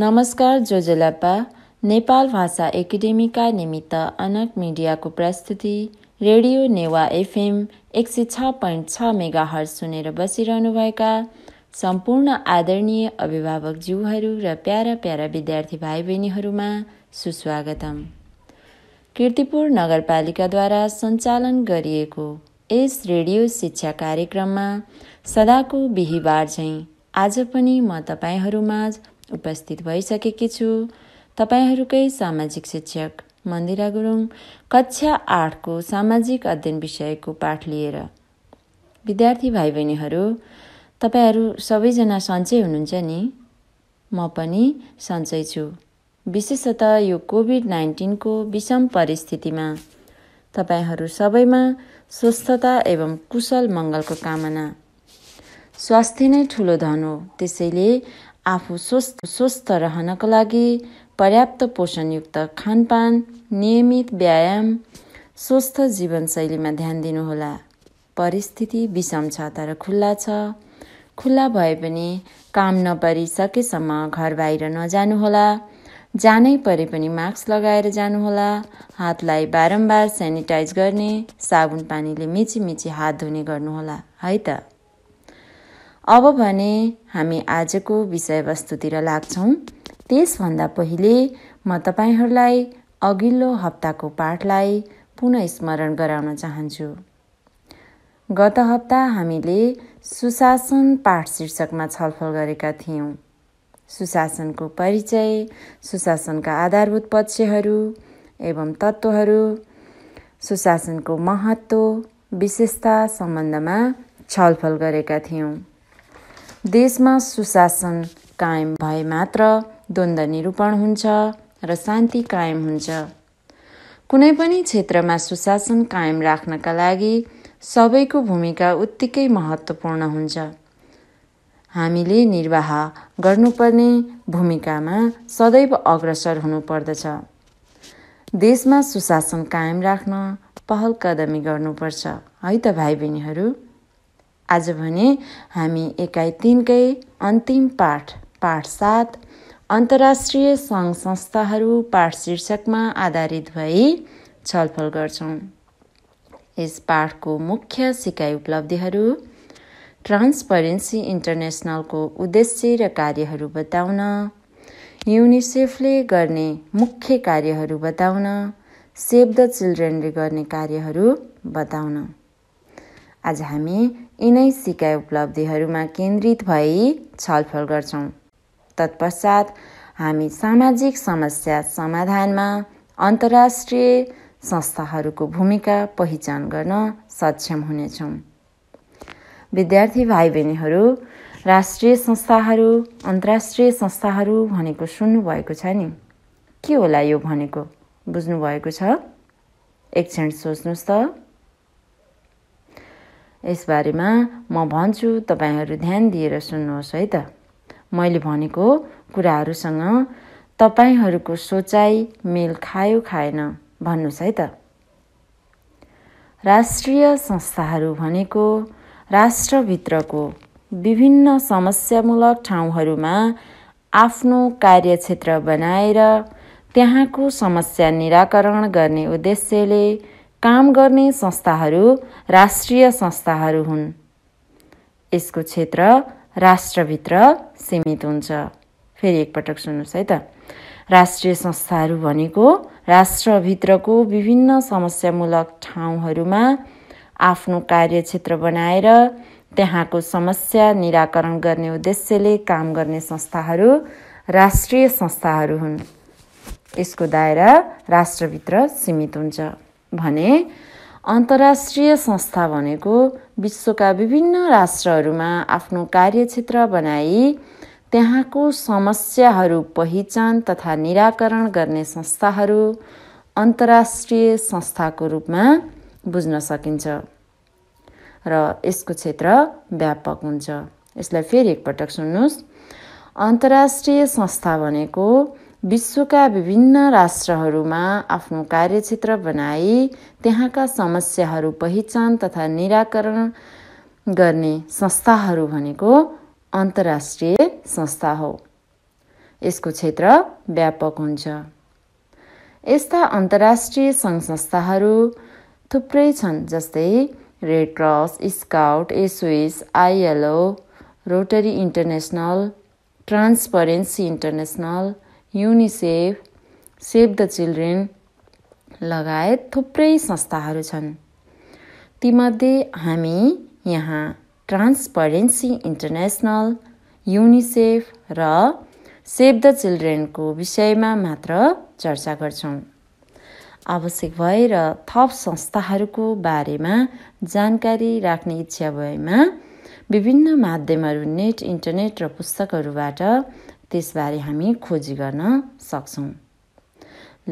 नमस्कार जोजलापा नेपाल भाषा एकाडेमीका निमित्त अनक मिडियाको प्रस्तुति रेडियो नेवा एफएम एक सय छ पोइन्ट छ मेगा हर सुनेर बसिरहनुभएका सम्पूर्ण आदरणीय अभिभावकज्यूहरू र प्यारा प्यारा विद्यार्थी भाइ बहिनीहरूमा सुस्वागतम किर्तिपुर नगरपालिकाद्वारा सञ्चालन गरिएको यस रेडियो शिक्षा कार्यक्रममा सदाको बिहिबार झैँ आज पनि म तपाईँहरूमाझ उपस्थित भइसकेकी छु तपाईँहरूकै सामाजिक शिक्षक मन्दिरा गुरुङ कक्षा आठको सामाजिक अध्ययन विषयको पाठ लिएर विद्यार्थी भाइ बहिनीहरू तपाईँहरू सबैजना सन्चै हुनुहुन्छ नि म पनि सन्चै छु विशेषतः यो कोभिड नाइन्टिनको विषम परिस्थितिमा तपाईँहरू सबैमा स्वस्थता एवं कुशल मङ्गलको कामना स्वास्थ्य नै ठुलो धन हो त्यसैले आफू स्वस्थ स्वस्थ रहनको लागि पर्याप्त पोषणयुक्त खानपान नियमित व्यायाम स्वस्थ जीवनशैलीमा ध्यान दिनुहोला परिस्थिति विषम छ तर खुल्ला छ खुल्ला भए पनि काम नपरिसकेसम्म घर बाहिर नजानुहोला जानै परे पनि मास्क लगाएर जानुहोला हातलाई बारम्बार सेनिटाइज गर्ने साबुन पानीले मिची मिची हात धुने गर्नुहोला है त अब भने हामी आजको विषयवस्तुतिर लाग्छौँ त्यसभन्दा पहिले म तपाईँहरूलाई अघिल्लो हप्ताको पाठलाई पुनः स्मरण गराउन चाहन्छु गत हप्ता हामीले सुशासन पाठ शीर्षकमा छलफल गरेका थियौँ सुशासनको परिचय सुशासनका आधारभूत पक्षहरू एवं तत्त्वहरू सुशासनको महत्त्व विशेषता सम्बन्धमा छलफल गरेका थियौँ देशमा सुशासन कायम भए मात्र द्वन्द्व निरूपण हुन्छ र शान्ति कायम हुन्छ कुनै पनि क्षेत्रमा सुशासन कायम राख्नका लागि सबैको भूमिका उत्तिकै महत्त्वपूर्ण हुन्छ हामीले निर्वाह गर्नुपर्ने भूमिकामा सदैव अग्रसर हुनुपर्दछ देशमा सुशासन कायम राख्न पहल कदमी गर्नुपर्छ है त भाइ बहिनीहरू आज भने हामी एकाइ तिनकै अन्तिम पाठ पाठ सात अन्तर्राष्ट्रिय सङ्घ संस्थाहरू पाठ शीर्षकमा आधारित भई छलफल गर्छौँ यस पाठको मुख्य सिकाइ उपलब्धिहरू ट्रान्सपरेन्सी इन्टरनेसनलको उद्देश्य र कार्यहरू बताउन युनिसेफले गर्ने मुख्य कार्यहरू बताउन सेभ द चिल्ड्रेनले गर्ने कार्यहरू बताउन आज हामी यिनै सिकाइ उपलब्धिहरूमा केन्द्रित भई छलफल गर्छौँ तत्पश्चात हामी सामाजिक समस्या समाधानमा अन्तर्राष्ट्रिय संस्थाहरूको भूमिका पहिचान गर्न सक्षम हुनेछौँ विद्यार्थी भाइ बहिनीहरू राष्ट्रिय संस्थाहरू अन्तर्राष्ट्रिय संस्थाहरू भनेको सुन्नुभएको छ नि के होला यो भनेको बुझ्नुभएको छ एकछिन सोच्नुहोस् त यसबारेमा म भन्छु तपाईँहरू ध्यान दिएर सुन्नुहोस् है त मैले भनेको कुराहरूसँग तपाईँहरूको सोचाइ मेल खायो खाएन भन्नुहोस् है त राष्ट्रिय संस्थाहरू भनेको राष्ट्रभित्रको विभिन्न समस्यामूलक ठाउँहरूमा आफ्नो कार्यक्षेत्र बनाएर त्यहाँको समस्या निराकरण गर्ने उद्देश्यले काम गर्ने संस्थाहरू राष्ट्रिय संस्थाहरू हुन् यसको क्षेत्र राष्ट्रभित्र सीमित हुन्छ फेरि एकपटक सुन्नुहोस् है त राष्ट्रिय संस्थाहरू भनेको राष्ट्रभित्रको विभिन्न समस्यामूलक ठाउँहरूमा आफ्नो कार्यक्षेत्र बनाएर त्यहाँको समस्या निराकरण गर्ने उद्देश्यले काम गर्ने संस्थाहरू राष्ट्रिय संस्थाहरू हुन् यसको दायरा राष्ट्रभित्र सीमित हुन्छ भने अन्तर्राष्ट्रिय संस्था भनेको विश्वका विभिन्न राष्ट्रहरूमा आफ्नो कार्यक्षेत्र बनाई त्यहाँको समस्याहरू पहिचान तथा निराकरण गर्ने संस्थाहरू अन्तर्राष्ट्रिय संस्थाको रूपमा बुझ्न सकिन्छ र यसको क्षेत्र व्यापक हुन्छ यसलाई फेरि एकपटक सुन्नुहोस् अन्तर्राष्ट्रिय संस्था भनेको विश्वका विभिन्न राष्ट्रहरूमा आफ्नो कार्यक्षेत्र बनाई त्यहाँका समस्याहरू पहिचान तथा निराकरण गर्ने संस्थाहरू भनेको अन्तर्राष्ट्रिय संस्था हो यसको क्षेत्र व्यापक हुन्छ यस्ता अन्तर्राष्ट्रिय सङ्घ संस्थाहरू थुप्रै छन् जस्तै Red Cross scout SOS ILO Rotary International Transparency International UNICEF Save the Children लगायत थुप्रै संस्थाहरू छन् तीमध्ये हामी यहाँ ट्रान्सपरेन्सी इन्टरनेसनल युनिसेफ र सेभ द चिल्ड्रेनको विषयमा मात्र चर्चा गर्छौँ आवश्यक भएर थप संस्थाहरूको बारेमा जानकारी राख्ने इच्छा भएमा विभिन्न माध्यमहरू नेट इन्टरनेट र पुस्तकहरूबाट त्यसबारे हामी खोजी गर्न सक्छौँ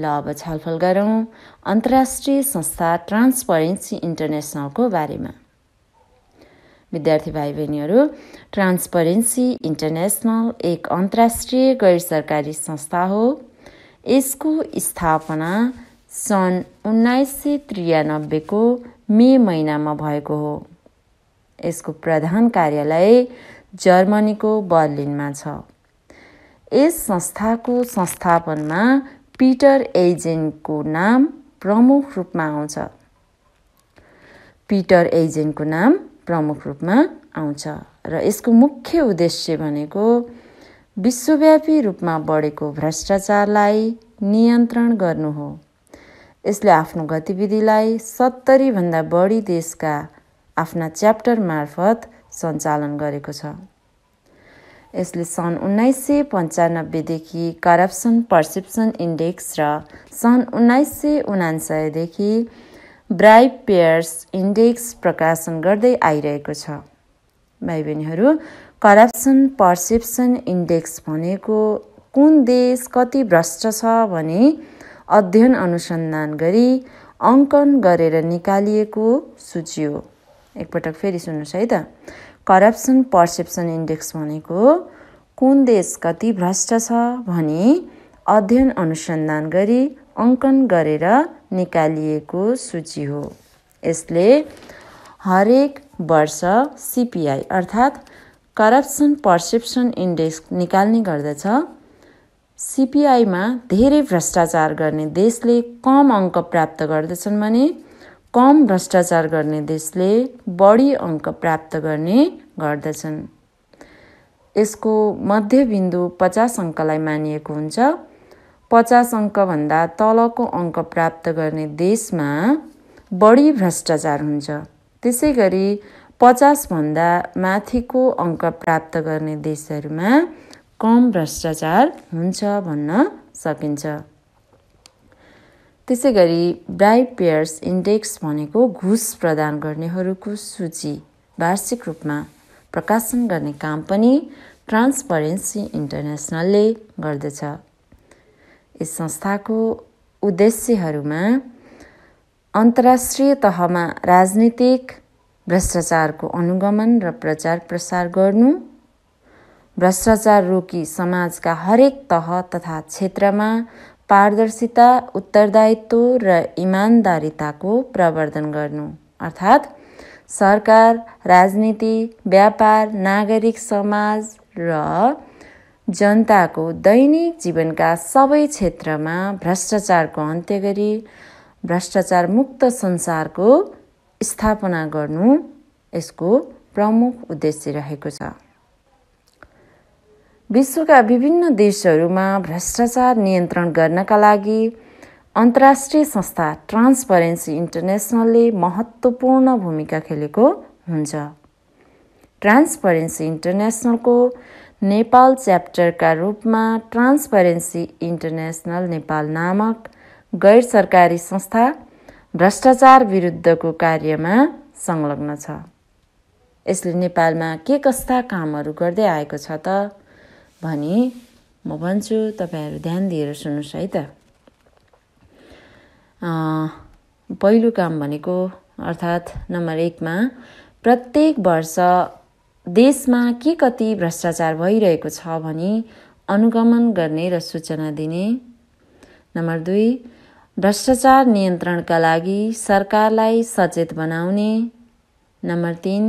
ल अब छलफल गरौँ अन्तर्राष्ट्रिय संस्था ट्रान्सपरेन्सी इन्टरनेसनलको बारेमा विद्यार्थी भाइ बहिनीहरू ट्रान्सपरेन्सी इन्टरनेसनल एक अन्तर्राष्ट्रिय गैर सरकारी संस्था हो यसको स्थापना सन् उन्नाइस सय त्रियानब्बेको मे महिनामा भएको हो यसको प्रधान कार्यालय जर्मनीको बर्लिनमा छ यस संस्थाको संस्थापनमा पिटर एजेन्टको नाम प्रमुख रूपमा आउँछ पिटर एजेन्टको नाम प्रमुख रूपमा आउँछ र यसको मुख्य उद्देश्य भनेको विश्वव्यापी रूपमा बढेको भ्रष्टाचारलाई नियन्त्रण गर्नु हो यसले आफ्नो गतिविधिलाई सत्तरीभन्दा बढी देशका आफ्ना च्याप्टर मार्फत सञ्चालन गरेको छ यसले सन् उन्नाइस सय पन्चानब्बेदेखि करप्सन पर्सेप्सन इन्डेक्स र सन् उन्नाइस सय उनान्सयदेखि ब्राइब पेयर्स इन्डेक्स प्रकाशन गर्दै आइरहेको छ भाइ बहिनीहरू करप्सन पर्सेप्सन इन्डेक्स भनेको कुन देश कति भ्रष्ट छ भने अध्ययन अनुसन्धान गरी अङ्कन गरेर निकालिएको सूची हो एकपटक फेरि सुन्नुहोस् है त करप्सन पर्सेप्सन इन्डेक्स भनेको कुन देश कति भ्रष्ट छ भनी अध्ययन अनुसन्धान गरी अङ्कन गरेर निकालिएको सूची हो यसले हरेक वर्ष सिपिआई अर्थात् करप्सन पर्सेप्सन इन्डेक्स निकाल्ने गर्दछ सिपिआईमा धेरै भ्रष्टाचार गर्ने देशले कम अङ्क प्राप्त गर्दछन् भने कम भ्रष्टाचार गर्ने देशले बढी अङ्क प्राप्त गर्ने गर्दछन् यसको मध्यबिन्दु पचास अङ्कलाई मानिएको हुन्छ पचास अङ्कभन्दा तलको अङ्क प्राप्त गर्ने देशमा बढी भ्रष्टाचार हुन्छ त्यसै गरी पचासभन्दा माथिको अङ्क प्राप्त गर्ने देशहरूमा कम भ्रष्टाचार हुन्छ भन्न सकिन्छ त्यसै गरी ब्राइट पेयर्स इन्डेक्स भनेको घुस प्रदान गर्नेहरूको सूची वार्षिक रूपमा प्रकाशन गर्ने काम पनि ट्रान्सपरेन्सी इन्टरनेसनलले गर्दछ यस संस्थाको उद्देश्यहरूमा अन्तर्राष्ट्रिय तहमा राजनीतिक भ्रष्टाचारको अनुगमन र प्रचार प्रसार गर्नु भ्रष्टाचार रोकी समाजका हरेक तह तथा क्षेत्रमा पारदर्शिता उत्तरदायित्व र इमान्दारिताको प्रवर्धन गर्नु अर्थात् सरकार राजनीति व्यापार नागरिक समाज र जनताको दैनिक जीवनका सबै क्षेत्रमा भ्रष्टाचारको अन्त्य गरी भ्रष्टाचार मुक्त संसारको स्थापना गर्नु यसको प्रमुख उद्देश्य रहेको छ विश्वका विभिन्न देशहरूमा भ्रष्टाचार नियन्त्रण गर्नका लागि अन्तर्राष्ट्रिय संस्था ट्रान्सपरेन्सी इन्टरनेसनलले महत्त्वपूर्ण भूमिका खेलेको हुन्छ ट्रान्सपरेन्सी इन्टरनेसनलको नेपाल च्याप्टरका रूपमा ट्रान्सपरेन्सी इन्टरनेसनल नेपाल नामक गैर सरकारी संस्था भ्रष्टाचार विरुद्धको कार्यमा संलग्न छ यसले नेपालमा के कस्ता कामहरू गर्दै आएको छ त भने म भन्छु तपाईँहरू ध्यान दिएर सुन्नुहोस् है त पहिलो काम भनेको अर्थात् नम्बर एकमा प्रत्येक वर्ष देशमा के कति भ्रष्टाचार भइरहेको छ भनी अनुगमन गर्ने र सूचना दिने नम्बर दुई भ्रष्टाचार नियन्त्रणका लागि सरकारलाई सचेत बनाउने नम्बर तिन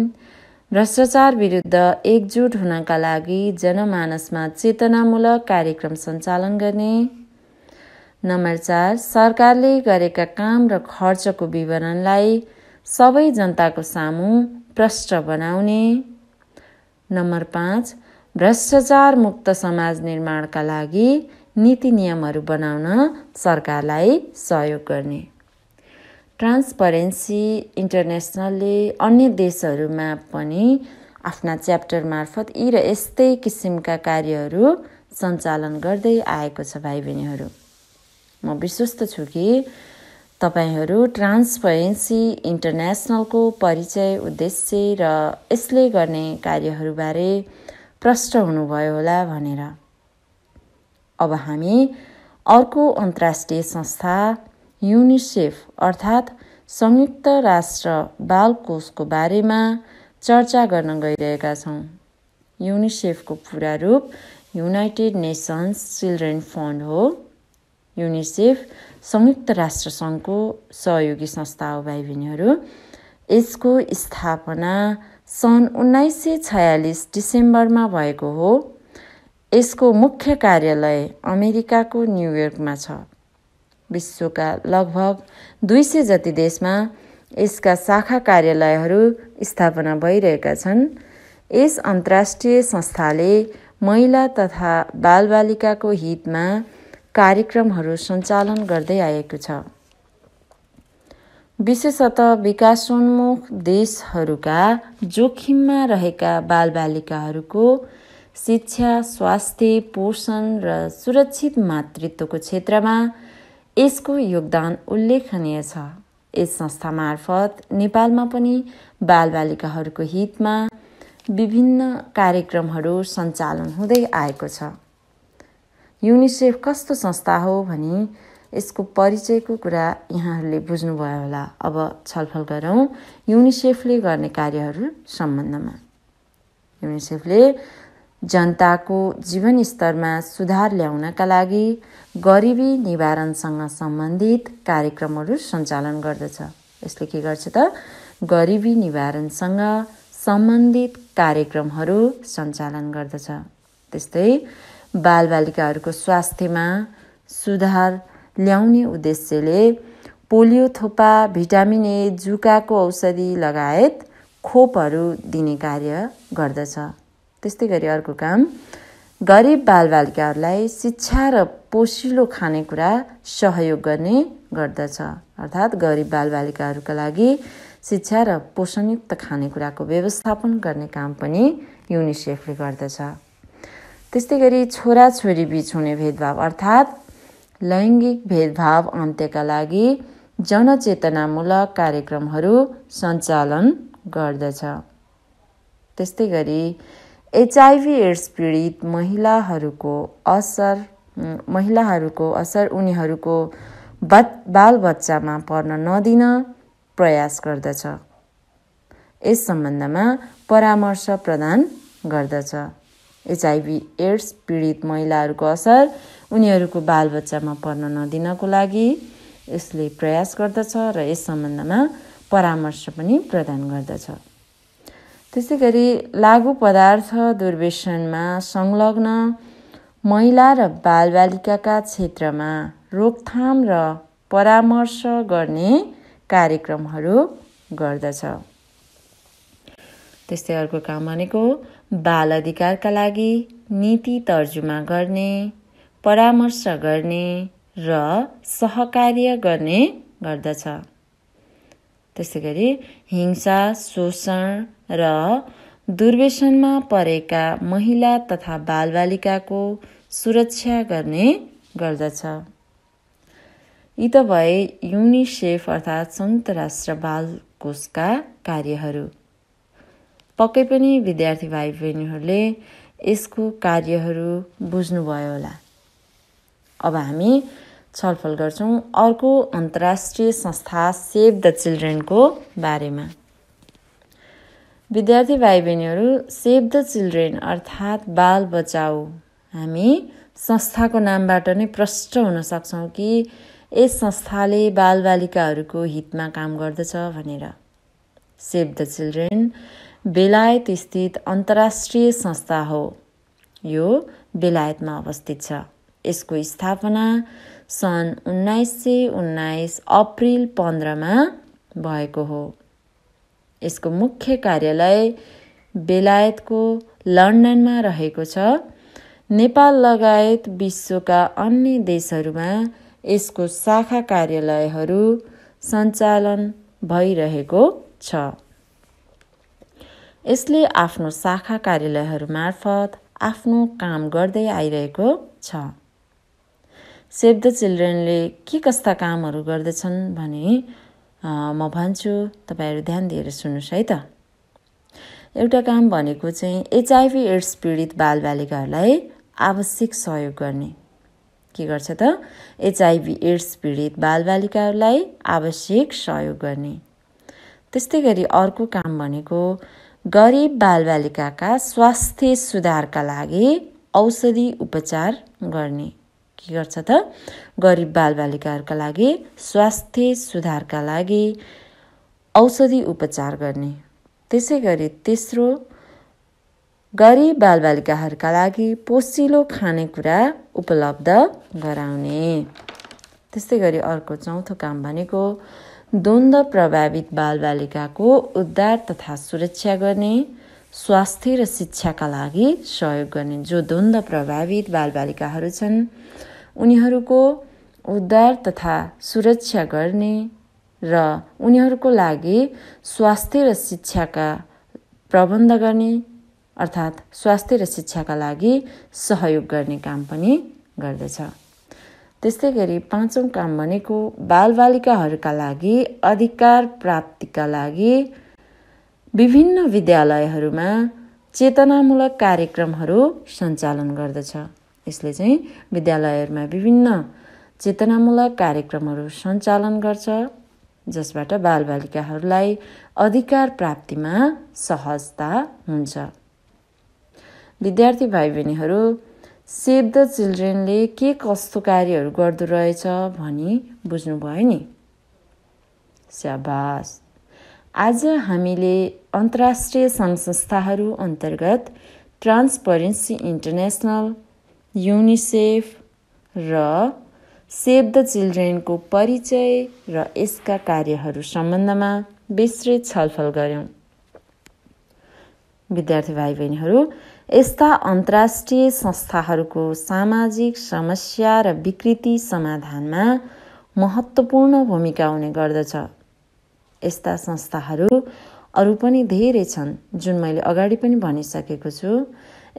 भ्रष्टाचार विरुद्ध एकजुट हुनका लागि जनमानसमा चेतनामूलक कार्यक्रम सञ्चालन गर्ने नम्बर चार सरकारले गरेका काम र खर्चको विवरणलाई सबै जनताको सामु प्रष्ट बनाउने नम्बर पाँच भ्रष्टाचार मुक्त समाज निर्माणका लागि नीति नियमहरू बनाउन सरकारलाई सहयोग गर्ने ट्रान्सपरेन्सी इन्टरनेसनलले अन्य देशहरूमा पनि आफ्ना च्याप्टर मार्फत यी र यस्तै किसिमका कार्यहरू सञ्चालन गर्दै आएको छ भाइ बहिनीहरू म विश्वस्त छु कि तपाईँहरू ट्रान्सपरेन्सी इन्टरनेसनलको परिचय उद्देश्य र यसले गर्ने कार्यहरूबारे प्रष्ट हुनुभयो होला भनेर अब हामी अर्को अन्तर्राष्ट्रिय संस्था युनिसेफ अर्थात् संयुक्त राष्ट्र बाल कोषको बारेमा चर्चा गर्न गइरहेका छौँ युनिसेफको पुरा रूप युनाइटेड नेसन्स चिल्ड्रेन फन्ड हो युनिसेफ संयुक्त राष्ट्रसङ्घको सहयोगी संस्था हो भाइ बहिनीहरू यसको स्थापना सन् उन्नाइस सय छयालिस डिसेम्बरमा भएको हो यसको मुख्य कार्यालय अमेरिकाको न्युयोर्कमा छ विश्वका लगभग दुई सय जति देशमा यसका शाखा कार्यालयहरू स्थापना भइरहेका छन् यस अन्तर्राष्ट्रिय संस्थाले महिला तथा बालबालिकाको हितमा कार्यक्रमहरू सञ्चालन गर्दै आएको छ विशेषतः विकासोन्मुख देशहरूका जोखिममा रहेका बालबालिकाहरूको शिक्षा स्वास्थ्य पोषण र सुरक्षित मातृत्वको क्षेत्रमा यसको योगदान उल्लेखनीय छ यस संस्था मार्फत नेपालमा पनि बालबालिकाहरूको हितमा विभिन्न कार्यक्रमहरू सञ्चालन हुँदै आएको छ युनिसेफ कस्तो संस्था हो भने यसको परिचयको कुरा यहाँहरूले बुझ्नुभयो होला अब छलफल गरौँ युनिसेफले गर्ने कार्यहरू सम्बन्धमा युनिसेफले जनताको जीवनस्तरमा सुधार ल्याउनका लागि गरिबी निवारणसँग सम्बन्धित कार्यक्रमहरू सञ्चालन गर्दछ यसले के गर्छ त गरिबी निवारणसँग सम्बन्धित कार्यक्रमहरू सञ्चालन गर्दछ त्यस्तै बालबालिकाहरूको स्वास्थ्यमा सुधार ल्याउने उद्देश्यले पोलियो थोपा भिटामिन ए जुकाको औषधि लगायत खोपहरू दिने कार्य गर्दछ त्यस्तै गरी अर्को काम गरिब बालबालिकाहरूलाई शिक्षा र पोसिलो खानेकुरा सहयोग गर्ने गर्दछ अर्थात् गरिब बालबालिकाहरूका लागि शिक्षा र पोषणयुक्त खानेकुराको व्यवस्थापन गर्ने काम पनि युनिसेफले गर्दछ त्यस्तै गरी छोराछोरी बिच हुने भेदभाव अर्थात् लैङ्गिक भेदभाव अन्त्यका लागि जनचेतनामूलक कार्यक्रमहरू सञ्चालन गर्दछ त्यस्तै गरी एचआइभी एड्स पीडित महिलाहरूको असर महिलाहरूको असर उनीहरूको बच बालबच्चामा पर्न नदिन प्रयास गर्दछ यस सम्बन्धमा परामर्श प्रदान गर्दछ एचआइभी एड्स पीडित महिलाहरूको असर उनीहरूको बालबच्चामा पर्न नदिनको लागि यसले प्रयास गर्दछ र यस सम्बन्धमा परामर्श पनि प्रदान गर्दछ त्यसै गरी लागु पदार्थ दुर्वेषणमा संलग्न महिला र बालबालिकाका क्षेत्रमा रोकथाम र परामर्श गर्ने कार्यक्रमहरू गर्दछ त्यस्तै अर्को काम भनेको बाल अधिकारका लागि नीति तर्जुमा गर्ने परामर्श गर्ने र सहकार्य गर्ने गर्दछ त्यसै गरी हिंसा शोषण र दुर्व्यसनमा परेका महिला तथा बालबालिकाको सुरक्षा गर्ने गर्दछ यी त भए युनिसेफ अर्थात् संयुक्त राष्ट्र बाल कोषका कार्यहरू पक्कै पनि विद्यार्थी भाइ बहिनीहरूले यसको कार्यहरू बुझ्नुभयो होला अब हामी छलफल गर्छौँ अर्को अन्तर्राष्ट्रिय संस्था सेभ द चिल्ड्रेनको बारेमा विद्यार्थी भाइ बहिनीहरू सेभ द चिल्ड्रेन अर्थात् बाल बचाऊ हामी संस्थाको नामबाट नै प्रष्ट हुन सक्छौँ कि यस संस्थाले बालबालिकाहरूको हितमा काम गर्दछ भनेर सेभ द चिल्ड्रेन बेलायत स्थित अन्तर्राष्ट्रिय संस्था हो यो बेलायतमा अवस्थित छ यसको स्थापना सन् उन्नाइस सय उन्नाइस अप्रिल पन्ध्रमा भएको हो यसको मुख्य कार्यालय बेलायतको लन्डनमा रहेको छ नेपाल लगायत विश्वका अन्य देशहरूमा यसको शाखा कार्यालयहरू सञ्चालन भइरहेको छ यसले आफ्नो शाखा कार्यालयहरू मार्फत आफ्नो काम गर्दै आइरहेको छ सेभ द चिल्ड्रेनले के कस्ता कामहरू गर्दछन् भने म भन्छु तपाईँहरू ध्यान दिएर सुन्नुहोस् है त एउटा काम भनेको चाहिँ एचआइभी एड्स पीडित बालबालिकाहरूलाई आवश्यक सहयोग गर्ने के गर्छ त एचआइभी एड्स पीडित बालबालिकाहरूलाई आवश्यक सहयोग गर्ने त्यस्तै गरी अर्को काम भनेको गरिब बालबालिकाका स्वास्थ्य सुधारका लागि औषधि उपचार गर्ने के गर्छ त गरिब बालबालिकाहरूका लागि स्वास्थ्य सुधारका लागि औषधि उपचार गर्ने त्यसै गरी तेस्रो गरिब बालबालिकाहरूका लागि पोसिलो खानेकुरा उपलब्ध गराउने त्यस्तै गरी अर्को चौथो काम भनेको द्वन्द प्रभावित बालबालिकाको उद्धार तथा सुरक्षा गर्ने स्वास्थ्य र शिक्षाका लागि सहयोग गर्ने जो द्वन्द प्रभावित बालबालिकाहरू छन् उनीहरूको उद्धार तथा सुरक्षा गर्ने र उनीहरूको लागि स्वास्थ्य र शिक्षाका प्रबन्ध गर्ने अर्थात् स्वास्थ्य र शिक्षाका लागि सहयोग गर्ने काम पनि गर्दछ त्यस्तै गरी पाँचौँ काम भनेको बालबालिकाहरूका लागि अधिकार प्राप्तिका लागि विभिन्न विद्यालयहरूमा चेतनामूलक कार्यक्रमहरू सञ्चालन गर्दछ यसले चाहिँ विद्यालयहरूमा विभिन्न चेतनामूलक कार्यक्रमहरू सञ्चालन गर्छ जसबाट बालबालिकाहरूलाई अधिकार प्राप्तिमा सहजता हुन्छ विद्यार्थी भाइ बहिनीहरू सेभ द चिल्ड्रेनले के कस्तो कार्यहरू गर्दो रहेछ भनी बुझ्नुभयो नि स्याबास आज हामीले अन्तर्राष्ट्रिय सङ्घ संस्थाहरू अन्तर्गत ट्रान्सपरेन्सी इन्टरनेसनल युनिसेफ र सेभ द चिल्ड्रेनको परिचय र यसका कार्यहरू सम्बन्धमा विस्तृत छलफल गऱ्यौँ विद्यार्थी भाइ बहिनीहरू यस्ता अन्तर्राष्ट्रिय संस्थाहरूको सामाजिक समस्या र विकृति समाधानमा महत्त्वपूर्ण भूमिका हुने गर्दछ यस्ता संस्थाहरू अरू पनि धेरै छन् जुन मैले अगाडि पनि भनिसकेको छु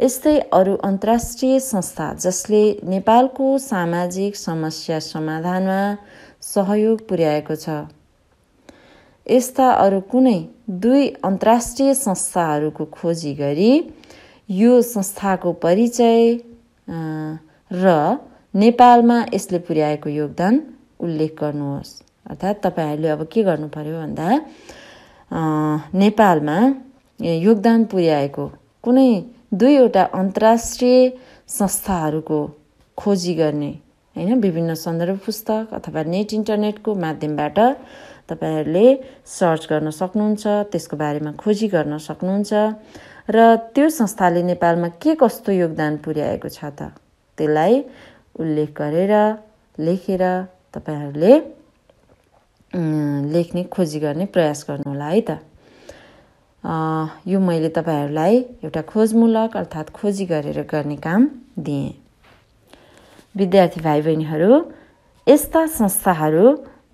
यस्तै अरू अन्तर्राष्ट्रिय संस्था जसले नेपालको सामाजिक समस्या समाधानमा सहयोग पुर्याएको छ यस्ता अरू कुनै दुई अन्तर्राष्ट्रिय संस्थाहरूको खोजी गरी यो संस्थाको परिचय र नेपालमा यसले पुर्याएको योगदान उल्लेख गर्नुहोस् अर्थात् तपाईँहरूले अब के गर्नु पऱ्यो भन्दा नेपालमा योगदान पुर्याएको कुनै दुईवटा अन्तर्राष्ट्रिय संस्थाहरूको खोजी गर्ने होइन विभिन्न सन्दर्भ पुस्तक अथवा नेट इन्टरनेटको माध्यमबाट तपाईँहरूले सर्च गर्न सक्नुहुन्छ त्यसको बारेमा खोजी गर्न सक्नुहुन्छ र त्यो संस्थाले नेपालमा के कस्तो योगदान पुर्याएको छ त त्यसलाई उल्लेख गरेर लेखेर तपाईँहरूले लेख्ने खोजी गर्ने प्रयास गर्नुहोला है त यो मैले तपाईँहरूलाई एउटा खोजमूलक अर्थात् खोजी गरेर गर्ने काम दिएँ विद्यार्थी भाइ बहिनीहरू यस्ता संस्थाहरू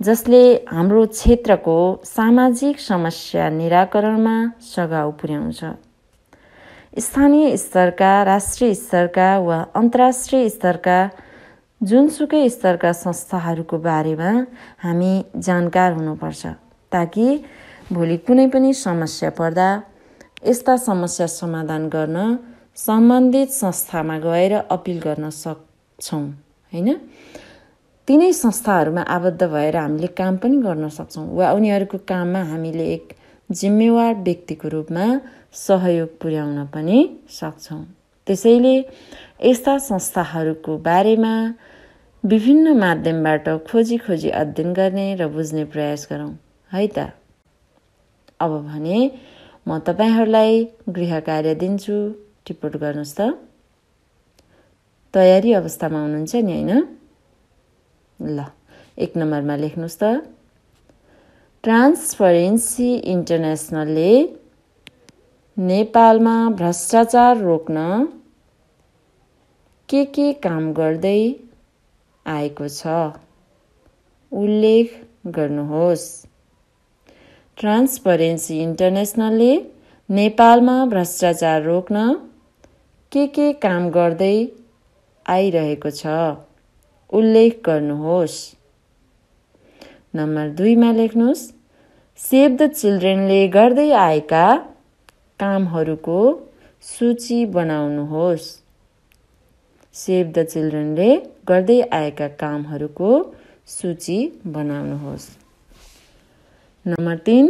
जसले हाम्रो क्षेत्रको सामाजिक समस्या निराकरणमा सघाउ पुर्याउँछ स्थानीय स्तरका राष्ट्रिय स्तरका वा अन्तर्राष्ट्रिय स्तरका जुनसुकै स्तरका संस्थाहरूको बारेमा हामी जानकार हुनुपर्छ ताकि भोलि कुनै पनि समस्या पर्दा यस्ता समस्या समाधान गर्न सम्बन्धित संस्थामा गएर अपिल गर्न सक्छौँ होइन तिनै संस्थाहरूमा आबद्ध भएर हामीले काम पनि गर्न सक्छौँ वा उनीहरूको काममा हामीले एक जिम्मेवार व्यक्तिको रूपमा सहयोग पुर्याउन पनि सक्छौँ त्यसैले यस्ता संस्थाहरूको बारेमा विभिन्न माध्यमबाट खोजी खोजी अध्ययन गर्ने र बुझ्ने प्रयास गरौँ है त अब भने म तपाईँहरूलाई गृह कार्य दिन्छु टिपोट गर्नुहोस् त तयारी अवस्थामा हुनुहुन्छ नि होइन ल एक नम्बरमा लेख्नुहोस् त ट्रान्सपरेन्सी इन्टरनेसनलले नेपालमा भ्रष्टाचार रोक्न के के काम गर्दै आएको छ उल्लेख गर्नुहोस् ट्रान्सपरेन्सी इन्टरनेसनलले नेपालमा भ्रष्टाचार रोक्न के के काम गर्दै आइरहेको छ उल्लेख गर्नुहोस् नम्बर दुईमा लेख्नुहोस् सेभ द चिल्ड्रेनले गर्दै आएका कामहरूको सूची बनाउनुहोस् सेभ द चिल्ड्रेनले गर्दै आएका कामहरूको सूची बनाउनुहोस् नम्बर तिन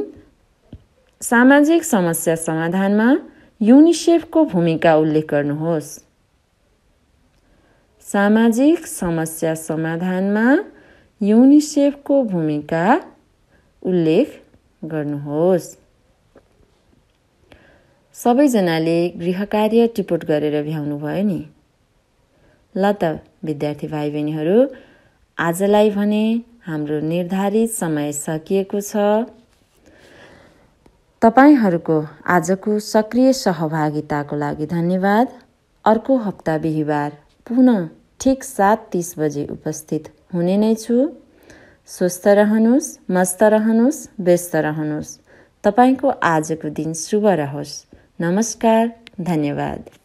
सामाजिक समस्या समाधानमा युनिसेफको भूमिका उल्लेख गर्नुहोस् सामाजिक समस्या समाधानमा युनिसेफको भूमिका उल्लेख गर्नुहोस् सबैजनाले गृह कार्य टिपोट गरेर भ्याउनु भयो नि ल त विद्यार्थी भाइ बहिनीहरू आजलाई भने हाम्रो निर्धारित समय सकिएको छ तपाईँहरूको आजको सक्रिय सहभागिताको लागि धन्यवाद अर्को हप्ता बिहिबार पुनः ठिक सात तिस बजे उपस्थित हुने नै छु स्वस्थ रहनुहोस् मस्त रहनुहोस् व्यस्त रहनुहोस् तपाईँको आजको दिन शुभ रहोस् नमस्कार धन्यवाद